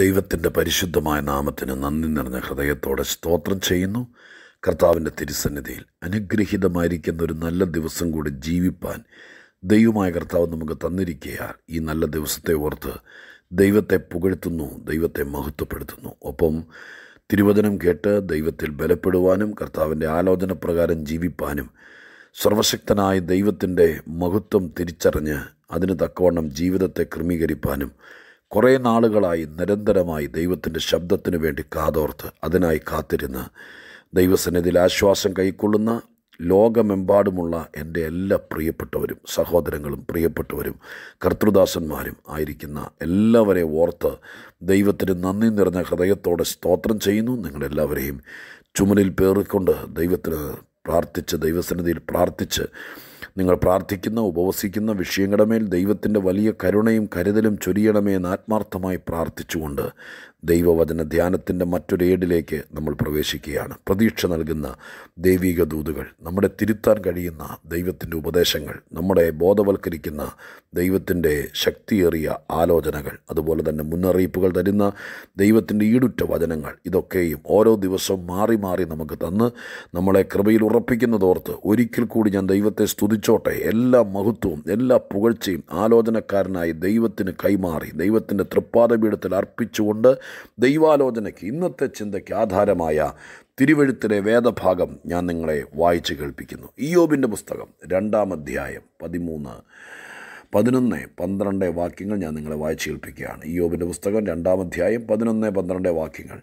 ദൈവത്തിൻ്റെ പരിശുദ്ധമായ നാമത്തിന് നന്ദി നിറഞ്ഞ ഹൃദയത്തോടെ സ്തോത്രം ചെയ്യുന്നു കർത്താവിൻ്റെ തിരുസന്നിധിയിൽ അനുഗ്രഹീതമായിരിക്കുന്ന ഒരു നല്ല ദിവസം കൂടി ജീവിപ്പാൻ ദൈവമായ കർത്താവ് നമുക്ക് തന്നിരിക്കുകയാൽ ഈ നല്ല ദിവസത്തെ ഓർത്ത് ദൈവത്തെ പുകഴ്ത്തുന്നു ദൈവത്തെ മഹത്വപ്പെടുത്തുന്നു ഒപ്പം തിരുവചനം കേട്ട് ദൈവത്തിൽ ബലപ്പെടുവാനും കർത്താവിൻ്റെ ആലോചന പ്രകാരം ജീവിപ്പാനും സർവശക്തനായ ദൈവത്തിൻ്റെ മഹത്വം തിരിച്ചറിഞ്ഞ് അതിന് തക്കവണ്ണം ജീവിതത്തെ ക്രമീകരിപ്പാനും കുറേ നാളുകളായി നിരന്തരമായി ദൈവത്തിൻ്റെ ശബ്ദത്തിനു വേണ്ടി കാതോർത്ത് അതിനായി കാത്തിരുന്ന് ദൈവസന്നിധിയിൽ ആശ്വാസം കൈക്കൊള്ളുന്ന ലോകമെമ്പാടുമുള്ള എൻ്റെ എല്ലാ പ്രിയപ്പെട്ടവരും സഹോദരങ്ങളും പ്രിയപ്പെട്ടവരും കർത്തൃദാസന്മാരും ആയിരിക്കുന്ന എല്ലാവരെയും ഓർത്ത് ദൈവത്തിന് നന്ദി നിറഞ്ഞ ഹൃദയത്തോടെ സ്തോത്രം ചെയ്യുന്നു നിങ്ങളെല്ലാവരെയും ചുമലിൽ പേറിക്കൊണ്ട് ദൈവത്തിന് പ്രാർത്ഥിച്ച് ദൈവസന്നിധിയിൽ പ്രാർത്ഥിച്ച് നിങ്ങൾ പ്രാർത്ഥിക്കുന്ന ഉപവസിക്കുന്ന വിഷയങ്ങളുടെ മേൽ ദൈവത്തിൻ്റെ വലിയ കരുണയും കരുതലും ചൊരിയണമേ എന്ന് ആത്മാർത്ഥമായി പ്രാർത്ഥിച്ചുകൊണ്ട് ദൈവവചന ധ്യാനത്തിൻ്റെ മറ്റൊരു ഏടിലേക്ക് നമ്മൾ പ്രവേശിക്കുകയാണ് പ്രതീക്ഷ നൽകുന്ന ദൈവിക ദൂതുകൾ നമ്മുടെ തിരുത്താൻ കഴിയുന്ന ദൈവത്തിൻ്റെ ഉപദേശങ്ങൾ നമ്മളെ ബോധവൽക്കരിക്കുന്ന ദൈവത്തിൻ്റെ ശക്തിയേറിയ ആലോചനകൾ അതുപോലെ തന്നെ മുന്നറിയിപ്പുകൾ തരുന്ന ദൈവത്തിൻ്റെ ഈടുറ്റ വചനങ്ങൾ ഇതൊക്കെയും ഓരോ ദിവസവും മാറി മാറി നമുക്ക് തന്ന് നമ്മളെ കൃപയിൽ ഉറപ്പിക്കുന്നതോർത്ത് ഒരിക്കൽ കൂടി ഞാൻ ദൈവത്തെ സ്തുതിച്ചോട്ടെ എല്ലാ മഹത്വവും എല്ലാ പുകഴ്ചയും ആലോചനക്കാരനായി ദൈവത്തിന് കൈമാറി ദൈവത്തിൻ്റെ തൃപ്പാദപീഠത്തിൽ അർപ്പിച്ചുകൊണ്ട് ദൈവാലോചനയ്ക്ക് ഇന്നത്തെ ചിന്തയ്ക്ക് ആധാരമായ തിരുവഴുത്തിലെ വേദഭാഗം ഞാൻ നിങ്ങളെ വായിച്ചു കേൾപ്പിക്കുന്നു ഇയോബിൻ്റെ പുസ്തകം രണ്ടാം അധ്യായം പതിമൂന്ന് പതിനൊന്ന് പന്ത്രണ്ട് വാക്യങ്ങൾ ഞാൻ നിങ്ങളെ വായിച്ചു കേൾപ്പിക്കുകയാണ് ഇയോബിൻ്റെ പുസ്തകം രണ്ടാം അധ്യായം പതിനൊന്ന് പന്ത്രണ്ട് വാക്യങ്ങൾ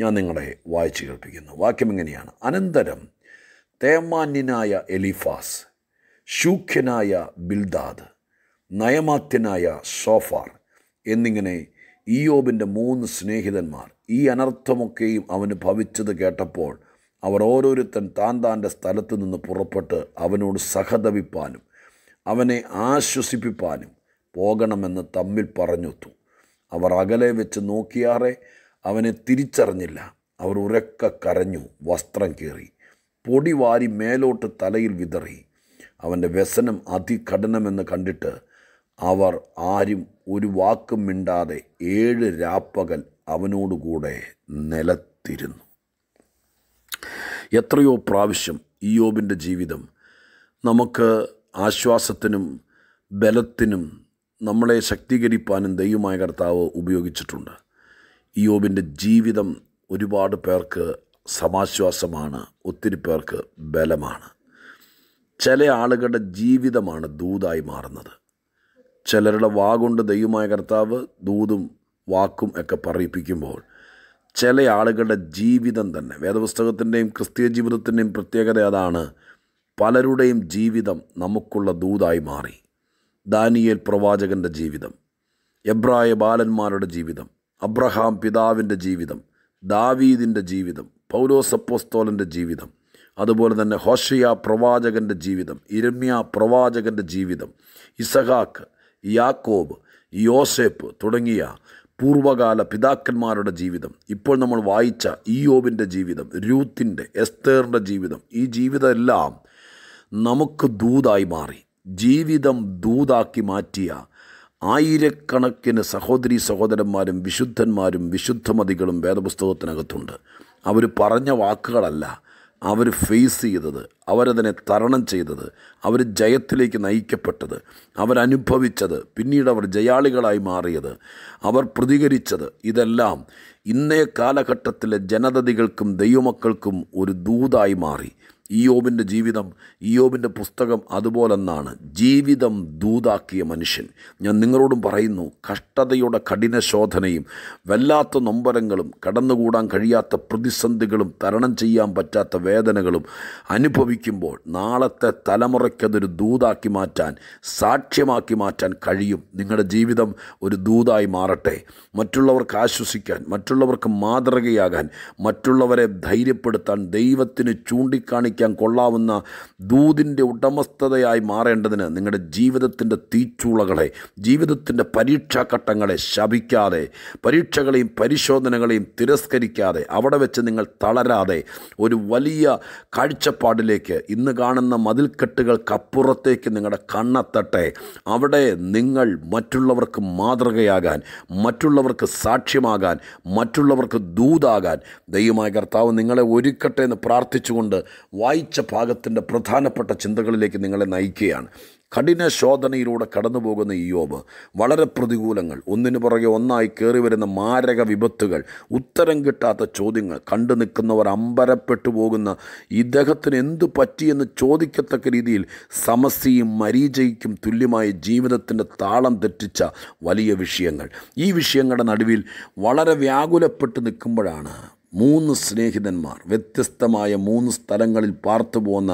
ഞാൻ നിങ്ങളെ വായിച്ചു കേൾപ്പിക്കുന്നു വാക്യം ഇങ്ങനെയാണ് അനന്തരം തേമാന്യനായ എലിഫാസ് ശൂഖ്യനായ ബിൽദാദ് നയമാത്യനായ സോഫാർ എന്നിങ്ങനെ ഈയോബിൻ്റെ മൂന്ന് സ്നേഹിതന്മാർ ഈ അനർത്ഥമൊക്കെയും അവന് ഭവിച്ചത് കേട്ടപ്പോൾ അവർ ഓരോരുത്തൻ താൻ താൻ്റെ സ്ഥലത്ത് നിന്ന് പുറപ്പെട്ട് അവനോട് സഹതപിപ്പാനും അവനെ ആശ്വസിപ്പിപ്പാനും പോകണമെന്ന് തമ്മിൽ പറഞ്ഞൊത്തു അവർ അകലെ വെച്ച് നോക്കിയാറെ അവനെ തിരിച്ചറിഞ്ഞില്ല അവർ ഉറക്ക കരഞ്ഞു വസ്ത്രം കീറി പൊടി വാരി മേലോട്ട് തലയിൽ വിതറി അവൻ്റെ വ്യസനം അതികഠിനമെന്ന് കണ്ടിട്ട് അവർ ആരും ഒരു വാക്കും മിണ്ടാതെ ഏഴ് രാപ്പകൽ അവനോടുകൂടെ നിലത്തിരുന്നു എത്രയോ പ്രാവശ്യം ഇയോബിൻ്റെ ജീവിതം നമുക്ക് ആശ്വാസത്തിനും ബലത്തിനും നമ്മളെ ശക്തീകരിപ്പാനും ദൈവമായ കർത്താവ് ഉപയോഗിച്ചിട്ടുണ്ട് ഇയോബിൻ്റെ ജീവിതം ഒരുപാട് പേർക്ക് സമാശ്വാസമാണ് ഒത്തിരി പേർക്ക് ബലമാണ് ചില ആളുകളുടെ ജീവിതമാണ് ദൂതായി മാറുന്നത് ചിലരുടെ വാഗുണ്ട് ദൈവമായ കർത്താവ് ദൂതും വാക്കും ഒക്കെ പറയിപ്പിക്കുമ്പോൾ ചില ആളുകളുടെ ജീവിതം തന്നെ വേദപുസ്തകത്തിൻ്റെയും ക്രിസ്തീയ ജീവിതത്തിൻ്റെയും പ്രത്യേകത അതാണ് പലരുടെയും ജീവിതം നമുക്കുള്ള ദൂതായി മാറി ദാനിയേൽ പ്രവാചകൻ്റെ ജീവിതം എബ്രായ ബാലന്മാരുടെ ജീവിതം അബ്രഹാം പിതാവിൻ്റെ ജീവിതം ദാവീദിൻ്റെ ജീവിതം പൗലോസപ്പോസ്തോലൻ്റെ ജീവിതം അതുപോലെ തന്നെ ഹോഷയ പ്രവാചകൻ്റെ ജീവിതം ഇരമ്യ പ്രവാചകൻ്റെ ജീവിതം ഇസഹാക്ക് യാക്കോബ് യോസേപ്പ് തുടങ്ങിയ പൂർവകാല പിതാക്കന്മാരുടെ ജീവിതം ഇപ്പോൾ നമ്മൾ വായിച്ച ഇയോബിൻ്റെ ജീവിതം രൂത്തിൻ്റെ എസ്തേറിൻ്റെ ജീവിതം ഈ ജീവിതമെല്ലാം നമുക്ക് ദൂതായി മാറി ജീവിതം ദൂതാക്കി മാറ്റിയ ആയിരക്കണക്കിന് സഹോദരി സഹോദരന്മാരും വിശുദ്ധന്മാരും വിശുദ്ധമതികളും വേദപുസ്തകത്തിനകത്തുണ്ട് അവർ പറഞ്ഞ വാക്കുകളല്ല അവർ ഫേസ് ചെയ്തത് അവരതിനെ തരണം ചെയ്തത് അവർ ജയത്തിലേക്ക് നയിക്കപ്പെട്ടത് അവരനുഭവിച്ചത് പിന്നീട് അവർ ജയാളികളായി മാറിയത് അവർ പ്രതികരിച്ചത് ഇതെല്ലാം ഇന്നേ കാലഘട്ടത്തിലെ ജനതതികൾക്കും ദൈവമക്കൾക്കും ഒരു ദൂതായി മാറി ഇയോബിൻ്റെ ജീവിതം ഇയോബിൻ്റെ പുസ്തകം അതുപോലെന്നാണ് ജീവിതം ദൂതാക്കിയ മനുഷ്യൻ ഞാൻ നിങ്ങളോടും പറയുന്നു കഷ്ടതയുടെ കഠിന ശോധനയും വല്ലാത്ത നൊമ്പരങ്ങളും കടന്നുകൂടാൻ കഴിയാത്ത പ്രതിസന്ധികളും തരണം ചെയ്യാൻ പറ്റാത്ത വേദനകളും അനുഭവിക്കുമ്പോൾ നാളത്തെ തലമുറയ്ക്കതൊരു ദൂതാക്കി മാറ്റാൻ സാക്ഷ്യമാക്കി മാറ്റാൻ കഴിയും നിങ്ങളുടെ ജീവിതം ഒരു ദൂതായി മാറട്ടെ മറ്റുള്ളവർക്ക് ആശ്വസിക്കാൻ മറ്റുള്ളവർക്ക് മാതൃകയാകാൻ മറ്റുള്ളവരെ ധൈര്യപ്പെടുത്താൻ ദൈവത്തിന് ചൂണ്ടിക്കാണി കാണിക്കാൻ കൊള്ളാവുന്ന ദൂതിൻ്റെ ഉടമസ്ഥതയായി മാറേണ്ടതിന് നിങ്ങളുടെ ജീവിതത്തിൻ്റെ തീച്ചുളകളെ ജീവിതത്തിൻ്റെ പരീക്ഷാഘട്ടങ്ങളെ ശപിക്കാതെ പരീക്ഷകളെയും പരിശോധനകളെയും തിരസ്കരിക്കാതെ അവിടെ വെച്ച് നിങ്ങൾ തളരാതെ ഒരു വലിയ കാഴ്ചപ്പാടിലേക്ക് ഇന്ന് കാണുന്ന മതിൽക്കെട്ടുകൾക്കപ്പുറത്തേക്ക് നിങ്ങളുടെ കണ്ണെത്തട്ടെ അവിടെ നിങ്ങൾ മറ്റുള്ളവർക്ക് മാതൃകയാകാൻ മറ്റുള്ളവർക്ക് സാക്ഷ്യമാകാൻ മറ്റുള്ളവർക്ക് ദൂതാകാൻ ദൈവമായ കർത്താവ് നിങ്ങളെ ഒരുക്കട്ടെ എന്ന് പ്രാർത്ഥിച്ചുകൊണ്ട് വായിച്ച ഭാഗത്തിൻ്റെ പ്രധാനപ്പെട്ട ചിന്തകളിലേക്ക് നിങ്ങളെ നയിക്കുകയാണ് കഠിന ശോധനയിലൂടെ കടന്നു പോകുന്ന ഇയോബ് വളരെ പ്രതികൂലങ്ങൾ ഒന്നിനു പുറകെ ഒന്നായി കയറി വരുന്ന മാരക വിപത്തുകൾ ഉത്തരം കിട്ടാത്ത ചോദ്യങ്ങൾ കണ്ടു നിൽക്കുന്നവർ അമ്പരപ്പെട്ടു പോകുന്ന ഇദ്ദേഹത്തിന് എന്തു പറ്റിയെന്ന് ചോദിക്കത്തക്ക രീതിയിൽ സമസ്യയും മരീചയ്ക്കും തുല്യമായ ജീവിതത്തിൻ്റെ താളം തെറ്റിച്ച വലിയ വിഷയങ്ങൾ ഈ വിഷയങ്ങളുടെ നടുവിൽ വളരെ വ്യാകുലപ്പെട്ട് നിൽക്കുമ്പോഴാണ് മൂന്ന് സ്നേഹിതന്മാർ വ്യത്യസ്തമായ മൂന്ന് സ്ഥലങ്ങളിൽ പാർത്തു പോകുന്ന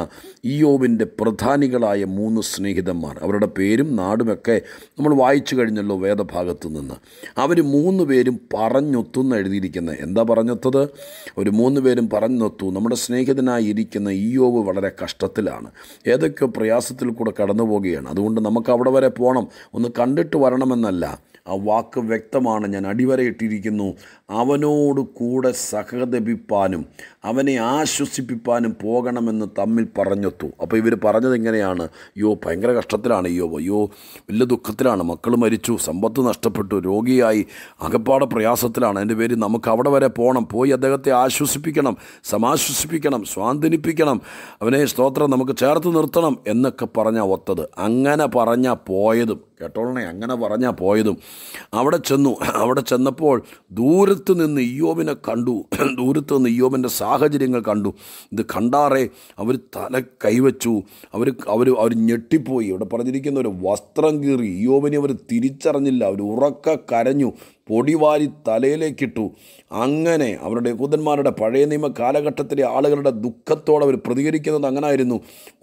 ഇയോബിൻ്റെ പ്രധാനികളായ മൂന്ന് സ്നേഹിതന്മാർ അവരുടെ പേരും നാടുമൊക്കെ നമ്മൾ വായിച്ചു കഴിഞ്ഞല്ലോ വേദഭാഗത്തു നിന്ന് അവർ മൂന്ന് പേരും പറഞ്ഞൊത്തുന്ന എഴുതിയിരിക്കുന്നത് എന്താ പറഞ്ഞൊത്തത് ഒരു മൂന്ന് പേരും പറഞ്ഞൊത്തു നമ്മുടെ സ്നേഹിതനായി ഇരിക്കുന്ന ഇയോബ് വളരെ കഷ്ടത്തിലാണ് ഏതൊക്കെയോ പ്രയാസത്തിൽ കൂടെ കടന്നു പോവുകയാണ് അതുകൊണ്ട് നമുക്ക് അവിടെ വരെ പോകണം ഒന്ന് കണ്ടിട്ട് വരണമെന്നല്ല ആ വാക്ക് വ്യക്തമാണ് ഞാൻ അടിവരയിട്ടിരിക്കുന്നു അവനോട് കൂടെ സഹതപിപ്പാനും അവനെ ആശ്വസിപ്പിപ്പാനും പോകണമെന്ന് തമ്മിൽ പറഞ്ഞെത്തു അപ്പോൾ ഇവർ പറഞ്ഞത് എങ്ങനെയാണ് അയ്യോ ഭയങ്കര കഷ്ടത്തിലാണ് അയ്യോ അയ്യോ വലിയ ദുഃഖത്തിലാണ് മക്കൾ മരിച്ചു സമ്പത്ത് നഷ്ടപ്പെട്ടു രോഗിയായി അകപ്പാട പ്രയാസത്തിലാണ് എൻ്റെ പേര് നമുക്ക് അവിടെ വരെ പോകണം പോയി അദ്ദേഹത്തെ ആശ്വസിപ്പിക്കണം സമാശ്വസിപ്പിക്കണം സ്വാന്തനിപ്പിക്കണം അവനെ സ്തോത്രം നമുക്ക് ചേർത്ത് നിർത്തണം എന്നൊക്കെ പറഞ്ഞാൽ ഒത്തത് അങ്ങനെ പറഞ്ഞാൽ പോയതും കേട്ടോളണേ അങ്ങനെ പറഞ്ഞാൽ പോയതും അവിടെ ചെന്നു അവിടെ ചെന്നപ്പോൾ ദൂരത്ത് നിന്ന് ഇയ്യോബിനെ കണ്ടു ദൂരത്ത് നിന്ന് ഇയ്യോബിൻ്റെ സാഹചര്യങ്ങൾ കണ്ടു ഇത് കണ്ടാറേ അവർ തല കൈവച്ചു അവർ അവർ അവർ ഞെട്ടിപ്പോയി ഇവിടെ പറഞ്ഞിരിക്കുന്ന ഒരു വസ്ത്രം കീറി ഇയ്യോബിനെ അവർ തിരിച്ചറിഞ്ഞില്ല അവർ ഉറക്ക കരഞ്ഞു പൊടിവാരി തലയിലേക്കിട്ടു അങ്ങനെ അവരുടെ യഹൂദന്മാരുടെ പഴയ നിയമ കാലഘട്ടത്തിലെ ആളുകളുടെ ദുഃഖത്തോടെ അവർ പ്രതികരിക്കുന്നത് അങ്ങനായിരുന്നു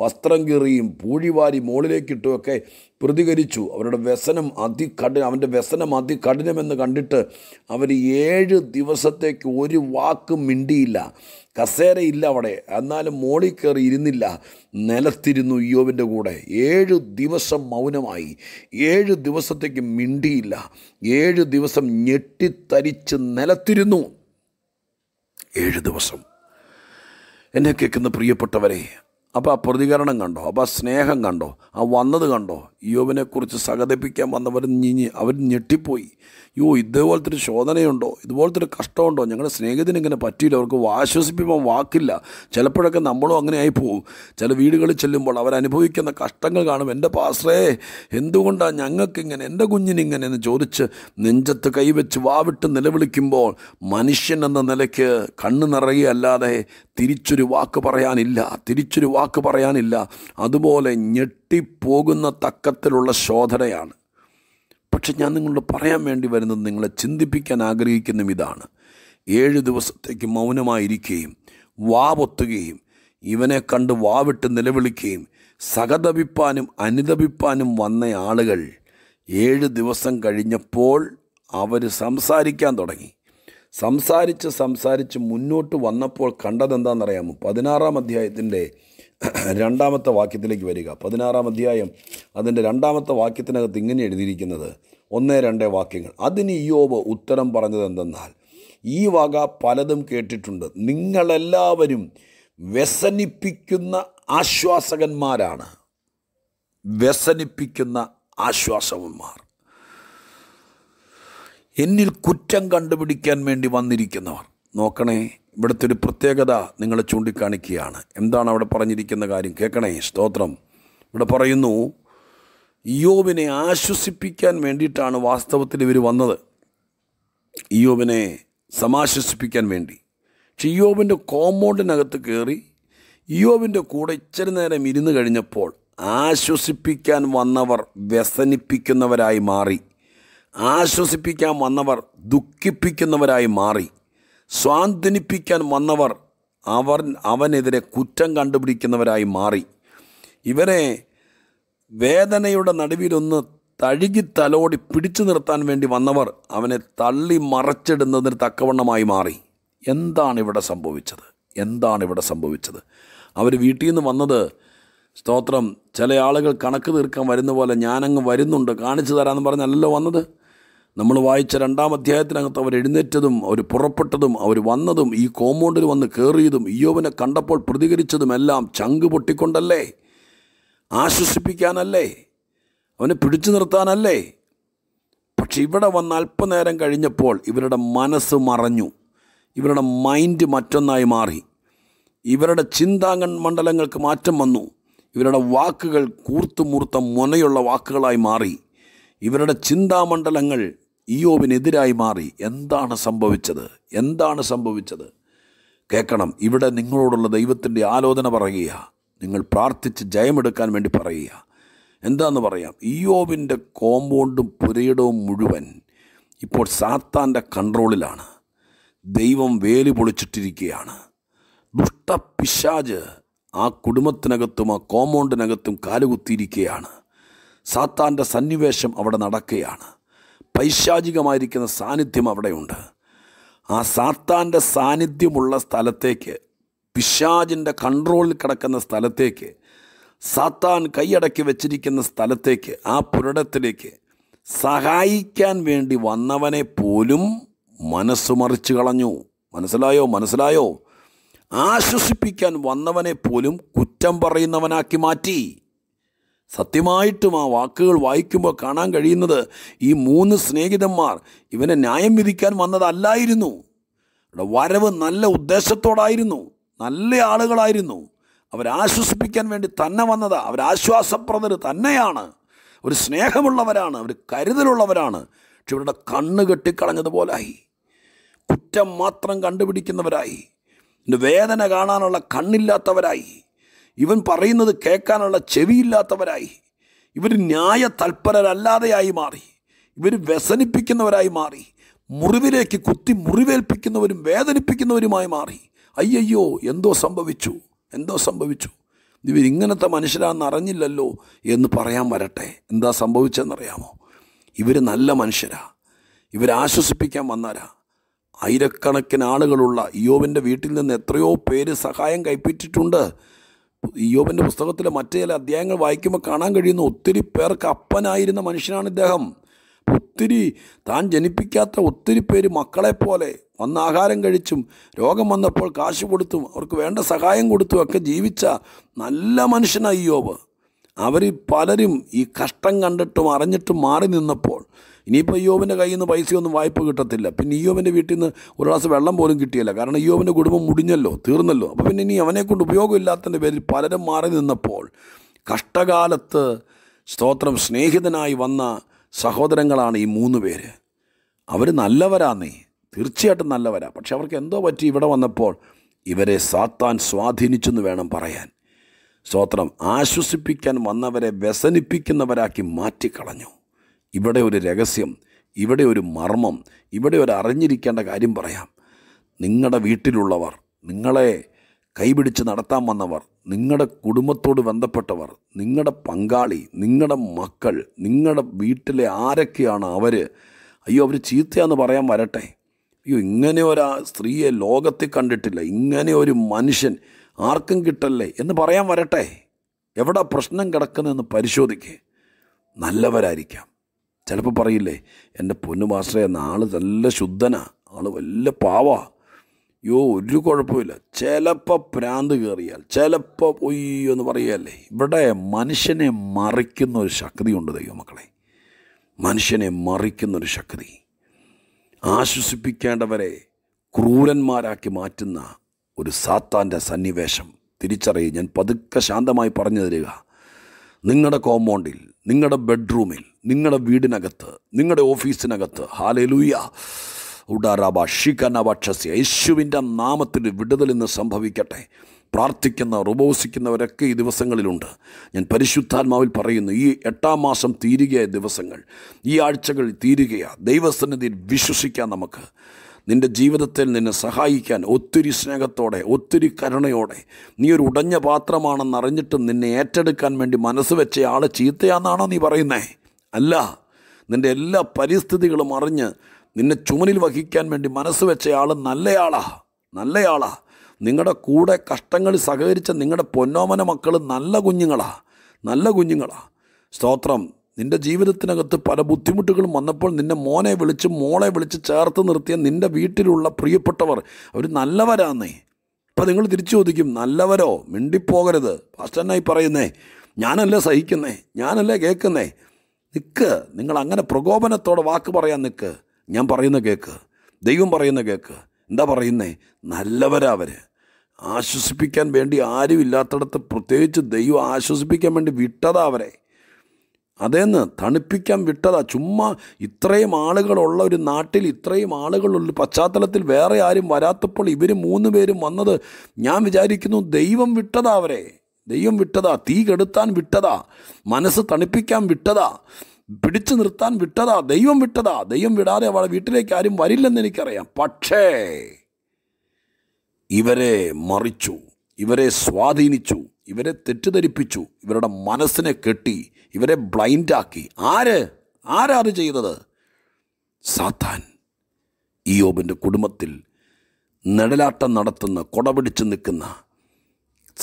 വസ്ത്രം കീറിയും പൂഴിവാരി ഒക്കെ പ്രതികരിച്ചു അവരുടെ വ്യസനം അതികഠിന അവൻ്റെ വ്യസനം അതികഠിനമെന്ന് കണ്ടിട്ട് അവർ ഏഴ് ദിവസത്തേക്ക് ഒരു വാക്ക് മിണ്ടിയില്ല കസേരയില്ല അവിടെ എന്നാലും മോളിൽ കയറി ഇരുന്നില്ല നിലത്തിരുന്നു ഇയോവിൻ്റെ കൂടെ ഏഴ് ദിവസം മൗനമായി ഏഴ് ദിവസത്തേക്ക് മിണ്ടിയില്ല ഏഴ് ദിവസം ഞെട്ടിത്തരിച്ച് നിലത്തിരുന്നു ഏഴ് ദിവസം എന്നെ കേൾക്കുന്ന പ്രിയപ്പെട്ടവരെ അപ്പോൾ ആ പ്രതികരണം കണ്ടോ അപ്പോൾ ആ സ്നേഹം കണ്ടോ ആ വന്നത് കണ്ടോ യോബിനെക്കുറിച്ച് സഹതപിക്കാൻ വന്നവർ ഞിഞ്ഞ് അവർ ഞെട്ടിപ്പോയി യോ ഇതേപോലത്തെ ഒരു ശോധനയുണ്ടോ ഇതുപോലത്തെ ഒരു കഷ്ടമുണ്ടോ ഞങ്ങളുടെ സ്നേഹത്തിന് ഇങ്ങനെ പറ്റിയില്ല അവർക്ക് ആശ്വസിപ്പിക്കാൻ വാക്കില്ല ചിലപ്പോഴൊക്കെ നമ്മളും അങ്ങനെ ആയി പോകും ചില വീടുകളിൽ ചെല്ലുമ്പോൾ അവരനുഭവിക്കുന്ന കഷ്ടങ്ങൾ കാണും എൻ്റെ പാസ്രേ എന്തുകൊണ്ടാണ് ഞങ്ങൾക്കിങ്ങനെ എൻ്റെ കുഞ്ഞിനിങ്ങനെ എന്ന് ചോദിച്ച് നെഞ്ചത്ത് കൈവച്ച് വാവിട്ട് നിലവിളിക്കുമ്പോൾ മനുഷ്യൻ എന്ന നിലയ്ക്ക് കണ്ണ് നിറയല്ലാതെ തിരിച്ചൊരു വാക്ക് പറയാനില്ല തിരിച്ചൊരു വാക്ക് പറയാനില്ല അതുപോലെ ഞെട്ടിപ്പോകുന്ന തക്ക തുടക്കത്തിലുള്ള ശോധനയാണ് പക്ഷെ ഞാൻ നിങ്ങളോട് പറയാൻ വേണ്ടി വരുന്നത് നിങ്ങളെ ചിന്തിപ്പിക്കാൻ ആഗ്രഹിക്കുന്നതും ഇതാണ് ഏഴ് ദിവസത്തേക്ക് മൗനമായിരിക്കുകയും വാവൊത്തുകയും ഇവനെ കണ്ട് വാവിട്ട് നിലവിളിക്കുകയും സഹതപിപ്പാനും അനുതപിപ്പാനും വന്ന ആളുകൾ ഏഴ് ദിവസം കഴിഞ്ഞപ്പോൾ അവർ സംസാരിക്കാൻ തുടങ്ങി സംസാരിച്ച് സംസാരിച്ച് മുന്നോട്ട് വന്നപ്പോൾ കണ്ടതെന്താണെന്നറിയാമോ പതിനാറാം അധ്യായത്തിൻ്റെ രണ്ടാമത്തെ വാക്യത്തിലേക്ക് വരിക പതിനാറാം അധ്യായം അതിൻ്റെ രണ്ടാമത്തെ വാക്യത്തിനകത്ത് ഇങ്ങനെ എഴുതിയിരിക്കുന്നത് ഒന്നേ രണ്ടേ വാക്യങ്ങൾ അതിന് യോബ് ഉത്തരം പറഞ്ഞത് എന്തെന്നാൽ ഈ വക പലതും കേട്ടിട്ടുണ്ട് നിങ്ങളെല്ലാവരും വ്യസനിപ്പിക്കുന്ന ആശ്വാസകന്മാരാണ് വ്യസനിപ്പിക്കുന്ന ആശ്വാസവന്മാർ എന്നിൽ കുറ്റം കണ്ടുപിടിക്കാൻ വേണ്ടി വന്നിരിക്കുന്നവർ നോക്കണേ ഇവിടുത്തെ ഒരു പ്രത്യേകത നിങ്ങളെ ചൂണ്ടിക്കാണിക്കുകയാണ് എന്താണ് അവിടെ പറഞ്ഞിരിക്കുന്ന കാര്യം കേൾക്കണേ സ്തോത്രം ഇവിടെ പറയുന്നു ഇയോബിനെ ആശ്വസിപ്പിക്കാൻ വേണ്ടിയിട്ടാണ് വാസ്തവത്തിൽ ഇവർ വന്നത് ഇയോബിനെ സമാശ്വസിപ്പിക്കാൻ വേണ്ടി പക്ഷെ ഇയോബിൻ്റെ കോമ്പൗണ്ടിനകത്ത് കയറി ഇയോബിൻ്റെ കൂടെ ഇച്ചിരി നേരം ഇരുന്ന് കഴിഞ്ഞപ്പോൾ ആശ്വസിപ്പിക്കാൻ വന്നവർ വ്യസനിപ്പിക്കുന്നവരായി മാറി ആശ്വസിപ്പിക്കാൻ വന്നവർ ദുഃഖിപ്പിക്കുന്നവരായി മാറി സ്വാന്തനിപ്പിക്കാൻ വന്നവർ അവർ അവനെതിരെ കുറ്റം കണ്ടുപിടിക്കുന്നവരായി മാറി ഇവരെ വേദനയുടെ നടുവിലൊന്ന് തഴുകി തലോടി പിടിച്ചു നിർത്താൻ വേണ്ടി വന്നവർ അവനെ തള്ളി മറച്ചിടുന്നതിന് തക്കവണ്ണമായി മാറി എന്താണ് ഇവിടെ സംഭവിച്ചത് എന്താണ് ഇവിടെ സംഭവിച്ചത് അവർ വീട്ടിൽ നിന്ന് വന്നത് സ്തോത്രം ചില ആളുകൾ കണക്ക് തീർക്കാൻ വരുന്ന പോലെ ഞാനങ്ങ് വരുന്നുണ്ട് കാണിച്ചു തരാമെന്ന് പറഞ്ഞല്ലോ വന്നത് നമ്മൾ വായിച്ച രണ്ടാം അധ്യായത്തിനകത്ത് അവർ എഴുന്നേറ്റതും അവർ പുറപ്പെട്ടതും അവർ വന്നതും ഈ കോമ്പൗണ്ടിൽ വന്ന് കയറിയതും ഇയോവനെ കണ്ടപ്പോൾ പ്രതികരിച്ചതും എല്ലാം ചങ്ക് പൊട്ടിക്കൊണ്ടല്ലേ ആശ്വസിപ്പിക്കാനല്ലേ അവനെ പിടിച്ചു നിർത്താനല്ലേ പക്ഷെ ഇവിടെ വന്ന് അല്പനേരം കഴിഞ്ഞപ്പോൾ ഇവരുടെ മനസ്സ് മറഞ്ഞു ഇവരുടെ മൈൻഡ് മറ്റൊന്നായി മാറി ഇവരുടെ ചിന്താംഗൺ മണ്ഡലങ്ങൾക്ക് മാറ്റം വന്നു ഇവരുടെ വാക്കുകൾ കൂർത്തുമൂർത്ത മുനയുള്ള വാക്കുകളായി മാറി ഇവരുടെ ചിന്താമണ്ഡലങ്ങൾ ഇയോവിനെതിരായി മാറി എന്താണ് സംഭവിച്ചത് എന്താണ് സംഭവിച്ചത് കേൾക്കണം ഇവിടെ നിങ്ങളോടുള്ള ദൈവത്തിൻ്റെ ആലോചന പറയുക നിങ്ങൾ പ്രാർത്ഥിച്ച് ജയമെടുക്കാൻ വേണ്ടി പറയുക എന്താന്ന് പറയാം ഇയോവിൻ്റെ കോമ്പൗണ്ടും പുരയിടവും മുഴുവൻ ഇപ്പോൾ സാത്താൻ്റെ കൺട്രോളിലാണ് ദൈവം വേലി പൊളിച്ചിട്ടിരിക്കുകയാണ് പിശാജ് ആ കുടുംബത്തിനകത്തും ആ കോമ്പൗണ്ടിനകത്തും കാലുകുത്തിയിരിക്കുകയാണ് സാത്താൻ്റെ സന്നിവേശം അവിടെ നടക്കുകയാണ് പൈശാചികമായിരിക്കുന്ന സാന്നിധ്യം അവിടെയുണ്ട് ആ സാത്താൻ്റെ സാന്നിധ്യമുള്ള സ്ഥലത്തേക്ക് പിശാജിൻ്റെ കൺട്രോളിൽ കിടക്കുന്ന സ്ഥലത്തേക്ക് സാത്താൻ കൈയടക്കി വെച്ചിരിക്കുന്ന സ്ഥലത്തേക്ക് ആ പുരടത്തിലേക്ക് സഹായിക്കാൻ വേണ്ടി വന്നവനെ പോലും മനസ്സുമറിച്ച് കളഞ്ഞു മനസ്സിലായോ മനസ്സിലായോ ആശ്വസിപ്പിക്കാൻ വന്നവനെ പോലും കുറ്റം പറയുന്നവനാക്കി മാറ്റി സത്യമായിട്ടും ആ വാക്കുകൾ വായിക്കുമ്പോൾ കാണാൻ കഴിയുന്നത് ഈ മൂന്ന് സ്നേഹിതന്മാർ ഇവനെ ന്യായം വിധിക്കാൻ വന്നതല്ലായിരുന്നു വരവ് നല്ല ഉദ്ദേശത്തോടായിരുന്നു നല്ല ആളുകളായിരുന്നു അവരാശ്വസിപ്പിക്കാൻ വേണ്ടി തന്നെ വന്നതാ അവരാശ്വാസപ്രദർ തന്നെയാണ് അവർ സ്നേഹമുള്ളവരാണ് അവർ കരുതലുള്ളവരാണ് പക്ഷെ ഇവരുടെ കണ്ണ് കെട്ടിക്കളഞ്ഞതുപോലായി കുറ്റം മാത്രം കണ്ടുപിടിക്കുന്നവരായി വേദന കാണാനുള്ള കണ്ണില്ലാത്തവരായി ഇവൻ പറയുന്നത് കേൾക്കാനുള്ള ചെവിയില്ലാത്തവരായി ഇവർ ന്യായ തൽപരരല്ലാതെയായി മാറി ഇവർ വ്യസനിപ്പിക്കുന്നവരായി മാറി മുറിവിലേക്ക് കുത്തി മുറിവേൽപ്പിക്കുന്നവരും വേദനിപ്പിക്കുന്നവരുമായി മാറി അയ്യയ്യോ എന്തോ സംഭവിച്ചു എന്തോ സംഭവിച്ചു ഇവരിങ്ങനത്തെ മനുഷ്യരാണെന്ന് അറിഞ്ഞില്ലല്ലോ എന്ന് പറയാൻ വരട്ടെ എന്താ സംഭവിച്ചെന്നറിയാമോ ഇവർ നല്ല മനുഷ്യരാ ഇവരാശ്വസിപ്പിക്കാൻ വന്നാരാ ആയിരക്കണക്കിന് ആളുകളുള്ള ഇയോബിൻ്റെ വീട്ടിൽ നിന്ന് എത്രയോ പേര് സഹായം കൈപ്പറ്റിയിട്ടുണ്ട് ഇയോബിൻ്റെ പുസ്തകത്തിലെ മറ്റേ ചില അധ്യായങ്ങൾ വായിക്കുമ്പോൾ കാണാൻ കഴിയുന്ന ഒത്തിരി പേർക്ക് അപ്പനായിരുന്ന മനുഷ്യനാണ് ഇദ്ദേഹം ഒത്തിരി താൻ ജനിപ്പിക്കാത്ത ഒത്തിരി പേര് മക്കളെപ്പോലെ വന്ന ആഹാരം കഴിച്ചും രോഗം വന്നപ്പോൾ കാശ് കൊടുത്തും അവർക്ക് വേണ്ട സഹായം കൊടുത്തും ഒക്കെ ജീവിച്ച നല്ല മനുഷ്യനായി യോബ് അവർ പലരും ഈ കഷ്ടം കണ്ടിട്ടും അറിഞ്ഞിട്ടും മാറി നിന്നപ്പോൾ ഇനിയിപ്പോൾ യോബിൻ്റെ കയ്യിൽ നിന്ന് പൈസയൊന്നും വായ്പ കിട്ടത്തില്ല പിന്നെ ഇയോബിൻ്റെ വീട്ടിൽ നിന്ന് ഒരു ഗ്ലാസ് വെള്ളം പോലും കിട്ടിയില്ല കാരണം ഇയോബിൻ്റെ കുടുംബം മുടിഞ്ഞല്ലോ തീർന്നല്ലോ അപ്പോൾ പിന്നെ ഇനി അവനെക്കൊണ്ട് ഉപയോഗമില്ലാത്തതിൻ്റെ പേരിൽ പലരും മാറി നിന്നപ്പോൾ കഷ്ടകാലത്ത് സ്തോത്രം സ്നേഹിതനായി വന്ന സഹോദരങ്ങളാണ് ഈ മൂന്ന് പേര് അവർ നല്ലവരാന്നേ തീർച്ചയായിട്ടും നല്ലവരാ പക്ഷെ അവർക്ക് എന്തോ പറ്റി ഇവിടെ വന്നപ്പോൾ ഇവരെ സാത്താൻ സ്വാധീനിച്ചെന്ന് വേണം പറയാൻ സ്തോത്രം ആശ്വസിപ്പിക്കാൻ വന്നവരെ വ്യസനിപ്പിക്കുന്നവരാക്കി മാറ്റിക്കളഞ്ഞു ഇവിടെ ഒരു രഹസ്യം ഇവിടെ ഒരു മർമ്മം ഇവിടെ ഒരു അറിഞ്ഞിരിക്കേണ്ട കാര്യം പറയാം നിങ്ങളുടെ വീട്ടിലുള്ളവർ നിങ്ങളെ കൈപിടിച്ച് നടത്താൻ വന്നവർ നിങ്ങളുടെ കുടുംബത്തോട് ബന്ധപ്പെട്ടവർ നിങ്ങളുടെ പങ്കാളി നിങ്ങളുടെ മക്കൾ നിങ്ങളുടെ വീട്ടിലെ ആരൊക്കെയാണ് അവർ അയ്യോ അവർ ചീത്തയാന്ന് പറയാൻ വരട്ടെ അയ്യോ ഇങ്ങനെ ഒരു സ്ത്രീയെ ലോകത്തിൽ കണ്ടിട്ടില്ല ഇങ്ങനെ ഒരു മനുഷ്യൻ ആർക്കും കിട്ടല്ലേ എന്ന് പറയാൻ വരട്ടെ എവിടെ പ്രശ്നം കിടക്കുന്നതെന്ന് പരിശോധിക്കേ നല്ലവരായിരിക്കാം ചിലപ്പോൾ പറയില്ലേ എൻ്റെ പൊന്നു മാസ്റ്ററെ നല്ല ശുദ്ധനാ ആൾ വലിയ പാവാ യോ ഒരു കുഴപ്പമില്ല ചിലപ്പോൾ പ്രാന്ത് കയറിയാൽ ചിലപ്പോൾ ഒയ്യോ എന്ന് പറയുകയല്ലേ ഇവിടെ മനുഷ്യനെ മറിക്കുന്ന ഒരു ശക്തി ഉണ്ട് ദൈവമക്കളെ മനുഷ്യനെ മറിക്കുന്നൊരു ശക്തി ആശ്വസിപ്പിക്കേണ്ടവരെ ക്രൂരന്മാരാക്കി മാറ്റുന്ന ഒരു സാത്താൻ്റെ സന്നിവേശം തിരിച്ചറിയും ഞാൻ പതുക്കെ ശാന്തമായി പറഞ്ഞു തരിക നിങ്ങളുടെ കോമ്പൗണ്ടിൽ നിങ്ങളുടെ ബെഡ്റൂമിൽ നിങ്ങളുടെ വീടിനകത്ത് നിങ്ങളുടെ ഓഫീസിനകത്ത് ഹാലലൂയ ഉഡാറാബ ഷികനവക്ഷസ്യ യേശുവിൻ്റെ നാമത്തിൽ വിടുതൽ ഇന്ന് സംഭവിക്കട്ടെ പ്രാർത്ഥിക്കുന്ന ഉപവസിക്കുന്നവരൊക്കെ ഈ ദിവസങ്ങളിലുണ്ട് ഞാൻ പരിശുദ്ധാത്മാവിൽ പറയുന്നു ഈ എട്ടാം മാസം തീരുകയായ ദിവസങ്ങൾ ഈ ആഴ്ചകൾ തീരുകയാണ് ദൈവസന്നിധിയിൽ വിശ്വസിക്കാം നമുക്ക് നിൻ്റെ ജീവിതത്തിൽ നിന്നെ സഹായിക്കാൻ ഒത്തിരി സ്നേഹത്തോടെ ഒത്തിരി കരുണയോടെ നീ ഒരു ഉടഞ്ഞ പാത്രമാണെന്ന് അറിഞ്ഞിട്ട് നിന്നെ ഏറ്റെടുക്കാൻ വേണ്ടി മനസ്സ് വെച്ച ആൾ ചീത്തയാണെന്നാണോ നീ പറയുന്നേ അല്ല നിൻ്റെ എല്ലാ പരിസ്ഥിതികളും അറിഞ്ഞ് നിന്നെ ചുമലിൽ വഹിക്കാൻ വേണ്ടി മനസ്സ് വെച്ചയാൾ നല്ലയാളാ നല്ലയാളാ നിങ്ങളുടെ കൂടെ കഷ്ടങ്ങൾ സഹകരിച്ച നിങ്ങളുടെ പൊന്നോമന മക്കൾ നല്ല കുഞ്ഞുങ്ങളാ നല്ല കുഞ്ഞുങ്ങളാ സ്തോത്രം നിൻ്റെ ജീവിതത്തിനകത്ത് പല ബുദ്ധിമുട്ടുകളും വന്നപ്പോൾ നിന്നെ മോനെ വിളിച്ച് മോളെ വിളിച്ച് ചേർത്ത് നിർത്തിയ നിൻ്റെ വീട്ടിലുള്ള പ്രിയപ്പെട്ടവർ അവർ നല്ലവരാന്നേ ഇപ്പം നിങ്ങൾ തിരിച്ചു ചോദിക്കും നല്ലവരോ മിണ്ടിപ്പോകരുത് ഫസ്റ്റനായി പറയുന്നേ ഞാനല്ലേ സഹിക്കുന്നേ ഞാനല്ലേ കേൾക്കുന്നേ നിൽക്ക് നിങ്ങൾ അങ്ങനെ പ്രകോപനത്തോടെ വാക്ക് പറയാൻ നിൽക്ക് ഞാൻ പറയുന്ന കേക്ക് ദൈവം പറയുന്ന കേക്ക് എന്താ പറയുന്നേ നല്ലവരാവർ ആശ്വസിപ്പിക്കാൻ വേണ്ടി ആരും ഇല്ലാത്തടത്ത് പ്രത്യേകിച്ച് ദൈവം ആശ്വസിപ്പിക്കാൻ വേണ്ടി വിട്ടതാ അവരെ അതേന്ന് തണുപ്പിക്കാൻ വിട്ടതാ ചുമ്മാ ഇത്രയും ആളുകളുള്ള ഒരു നാട്ടിൽ ഇത്രയും ആളുകളുള്ള പശ്ചാത്തലത്തിൽ വേറെ ആരും വരാത്തപ്പോൾ ഇവർ മൂന്ന് പേരും വന്നത് ഞാൻ വിചാരിക്കുന്നു ദൈവം വിട്ടതാ അവരെ ദൈവം വിട്ടതാ തീ കെടുത്താൻ വിട്ടതാ മനസ്സ് തണുപ്പിക്കാൻ വിട്ടതാ പിടിച്ചു നിർത്താൻ വിട്ടതാ ദൈവം വിട്ടതാ ദൈവം വിടാതെ അവളെ വീട്ടിലേക്ക് ആരും വരില്ലെന്ന് എനിക്കറിയാം പക്ഷേ ഇവരെ മറിച്ചു ഇവരെ സ്വാധീനിച്ചു ഇവരെ തെറ്റിദ്ധരിപ്പിച്ചു ഇവരുടെ മനസ്സിനെ കെട്ടി ഇവരെ ബ്ലൈൻഡാക്കി ആര് ആരാത് ചെയ്തത് സാത്താൻ ഓബിൻ്റെ കുടുംബത്തിൽ നിഴലാട്ടം നടത്തുന്ന കൊടപിടിച്ച് നിൽക്കുന്ന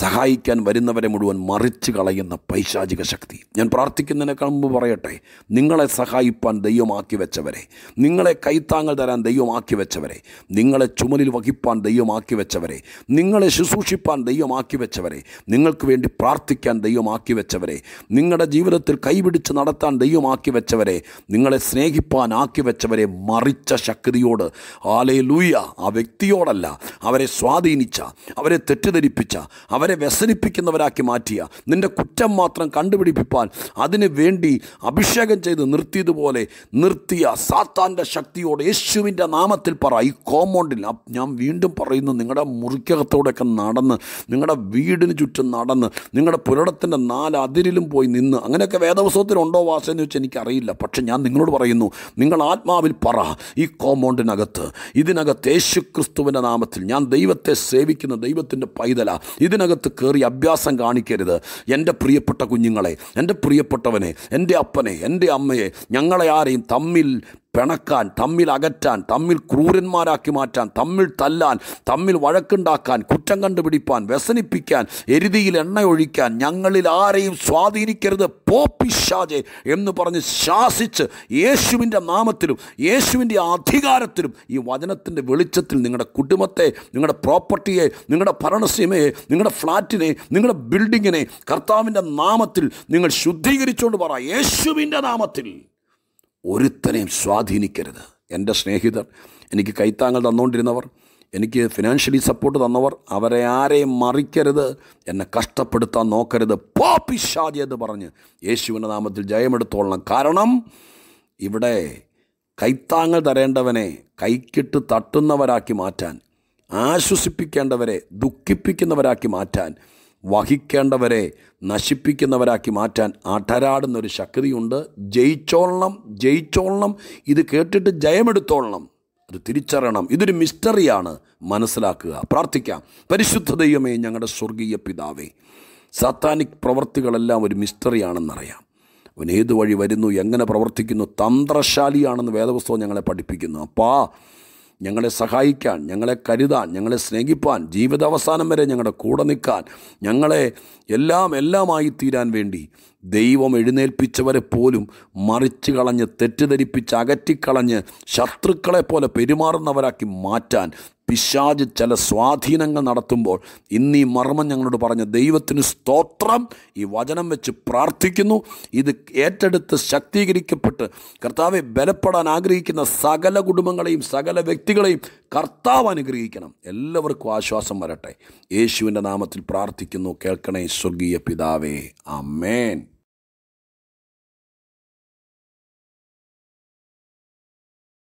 സഹായിക്കാൻ വരുന്നവരെ മുഴുവൻ മറിച്ച് കളയുന്ന പൈശാചിക ശക്തി ഞാൻ പ്രാർത്ഥിക്കുന്നതിനേക്കാൾ മുമ്പ് പറയട്ടെ നിങ്ങളെ സഹായിപ്പാൻ ദൈവമാക്കി വെച്ചവരെ നിങ്ങളെ കൈത്താങ്ങൾ തരാൻ ദൈവമാക്കി വെച്ചവരെ നിങ്ങളെ ചുമലിൽ വഹിപ്പാൻ ദൈവമാക്കി വെച്ചവരെ നിങ്ങളെ ശുശ്രൂഷിപ്പാൻ ദൈവമാക്കി വെച്ചവരെ നിങ്ങൾക്ക് വേണ്ടി പ്രാർത്ഥിക്കാൻ ദൈവമാക്കി വെച്ചവരെ നിങ്ങളുടെ ജീവിതത്തിൽ കൈപിടിച്ച് നടത്താൻ ദൈവമാക്കി വെച്ചവരെ നിങ്ങളെ സ്നേഹിപ്പാൻ ആക്കി വെച്ചവരെ മറിച്ച ശക്തിയോട് ആലേ ലൂയ ആ വ്യക്തിയോടല്ല അവരെ സ്വാധീനിച്ച അവരെ തെറ്റിദ്ധരിപ്പിച്ച അവർ അവരെ വ്യസനിപ്പിക്കുന്നവരാക്കി മാറ്റിയ നിൻ്റെ കുറ്റം മാത്രം കണ്ടുപിടിപ്പിപ്പാൻ അതിനു വേണ്ടി അഭിഷേകം ചെയ്ത് നിർത്തിയതുപോലെ നിർത്തിയ സാത്താൻ്റെ ശക്തിയോട് യേശുവിൻ്റെ നാമത്തിൽ പറ ഈ കോമ്പൗണ്ടിൽ ഞാൻ വീണ്ടും പറയുന്നു നിങ്ങളുടെ മുറിക്കകത്തോടെയൊക്കെ നടന്ന് നിങ്ങളുടെ വീടിന് ചുറ്റും നടന്ന് നിങ്ങളുടെ പുരടത്തിൻ്റെ നാല് അതിരിലും പോയി നിന്ന് അങ്ങനെയൊക്കെ ഉണ്ടോ വാസ എന്ന് വെച്ചാൽ എനിക്കറിയില്ല പക്ഷെ ഞാൻ നിങ്ങളോട് പറയുന്നു നിങ്ങൾ ആത്മാവിൽ പറ ഈ കോമ്പൗണ്ടിനകത്ത് ഇതിനകത്ത് യേശു ക്രിസ്തുവിൻ്റെ നാമത്തിൽ ഞാൻ ദൈവത്തെ സേവിക്കുന്ന ദൈവത്തിൻ്റെ പൈതല ഇതിനകത്ത് ലോകത്ത് കയറി അഭ്യാസം കാണിക്കരുത് എൻ്റെ പ്രിയപ്പെട്ട കുഞ്ഞുങ്ങളെ എൻ്റെ പ്രിയപ്പെട്ടവനെ എൻ്റെ അപ്പനെ എൻ്റെ അമ്മയെ ഞങ്ങളെ ആരെയും തമ്മിൽ പിണക്കാൻ തമ്മിൽ അകറ്റാൻ തമ്മിൽ ക്രൂരന്മാരാക്കി മാറ്റാൻ തമ്മിൽ തല്ലാൻ തമ്മിൽ വഴക്കുണ്ടാക്കാൻ കുറ്റം കണ്ടുപിടിപ്പാൻ വ്യസനിപ്പിക്കാൻ എരുതിയിൽ എണ്ണ ഒഴിക്കാൻ ഞങ്ങളിൽ ആരെയും സ്വാധീനിക്കരുത് പോപ്പിശാജെ എന്ന് പറഞ്ഞ് ശാസിച്ച് യേശുവിൻ്റെ നാമത്തിലും യേശുവിൻ്റെ അധികാരത്തിലും ഈ വചനത്തിൻ്റെ വെളിച്ചത്തിൽ നിങ്ങളുടെ കുടുംബത്തെ നിങ്ങളുടെ പ്രോപ്പർട്ടിയെ നിങ്ങളുടെ ഭരണസീമയെ നിങ്ങളുടെ ഫ്ലാറ്റിനെ നിങ്ങളുടെ ബിൽഡിങ്ങിനെ കർത്താവിൻ്റെ നാമത്തിൽ നിങ്ങൾ ശുദ്ധീകരിച്ചുകൊണ്ട് പറ യേശുവിൻ്റെ നാമത്തിൽ ഒരുത്തനെയും സ്വാധീനിക്കരുത് എൻ്റെ സ്നേഹിതർ എനിക്ക് കൈത്താങ്ങൾ തന്നുകൊണ്ടിരുന്നവർ എനിക്ക് ഫിനാൻഷ്യലി സപ്പോർട്ട് തന്നവർ അവരെ ആരെയും മറിക്കരുത് എന്നെ കഷ്ടപ്പെടുത്താൻ നോക്കരുത് പാപ്പിഷാജി എന്ന് പറഞ്ഞ് യേശുവിൻ്റെ നാമത്തിൽ ജയമെടുത്തോളണം കാരണം ഇവിടെ കൈത്താങ്ങൾ തരേണ്ടവനെ കൈക്കിട്ട് തട്ടുന്നവരാക്കി മാറ്റാൻ ആശ്വസിപ്പിക്കേണ്ടവരെ ദുഃഖിപ്പിക്കുന്നവരാക്കി മാറ്റാൻ വഹിക്കേണ്ടവരെ നശിപ്പിക്കുന്നവരാക്കി മാറ്റാൻ അടരാടുന്നൊരു ശക്തിയുണ്ട് ജയിച്ചോളണം ജയിച്ചോളണം ഇത് കേട്ടിട്ട് ജയമെടുത്തോളണം അത് തിരിച്ചറിയണം ഇതൊരു മിസ്റ്ററിയാണ് മനസ്സിലാക്കുക പ്രാർത്ഥിക്കാം പരിശുദ്ധ ദൈവമേ ഞങ്ങളുടെ സ്വർഗീയ പിതാവേ സാത്താനിക് പ്രവർത്തികളെല്ലാം ഒരു മിസ്റ്ററിയാണെന്നറിയാം അവൻ ഏതു വഴി വരുന്നു എങ്ങനെ പ്രവർത്തിക്കുന്നു തന്ത്രശാലിയാണെന്ന് വേദപുസ്തകം ഞങ്ങളെ പഠിപ്പിക്കുന്നു അപ്പാ ഞങ്ങളെ സഹായിക്കാൻ ഞങ്ങളെ കരുതാൻ ഞങ്ങളെ സ്നേഹിപ്പാൻ ജീവിതാവസാനം വരെ ഞങ്ങളുടെ കൂടെ നിൽക്കാൻ ഞങ്ങളെ എല്ലാം എല്ലാമായി തീരാൻ വേണ്ടി ദൈവം എഴുന്നേൽപ്പിച്ചവരെ പോലും മറിച്ച് കളഞ്ഞ് തെറ്റിദ്ധരിപ്പിച്ച് അകറ്റിക്കളഞ്ഞ് ശത്രുക്കളെപ്പോലെ പെരുമാറുന്നവരാക്കി മാറ്റാൻ പിശാജ് ചില സ്വാധീനങ്ങൾ നടത്തുമ്പോൾ ഇന്ന് ഈ മർമ്മം ഞങ്ങളോട് പറഞ്ഞ ദൈവത്തിന് സ്തോത്രം ഈ വചനം വെച്ച് പ്രാർത്ഥിക്കുന്നു ഇത് ഏറ്റെടുത്ത് ശക്തീകരിക്കപ്പെട്ട് കർത്താവെ ബലപ്പെടാൻ ആഗ്രഹിക്കുന്ന സകല കുടുംബങ്ങളെയും സകല വ്യക്തികളെയും കർത്താവ് അനുഗ്രഹിക്കണം എല്ലാവർക്കും ആശ്വാസം വരട്ടെ യേശുവിൻ്റെ നാമത്തിൽ പ്രാർത്ഥിക്കുന്നു കേൾക്കണേ സ്വർഗീയ പിതാവേ അമേൻ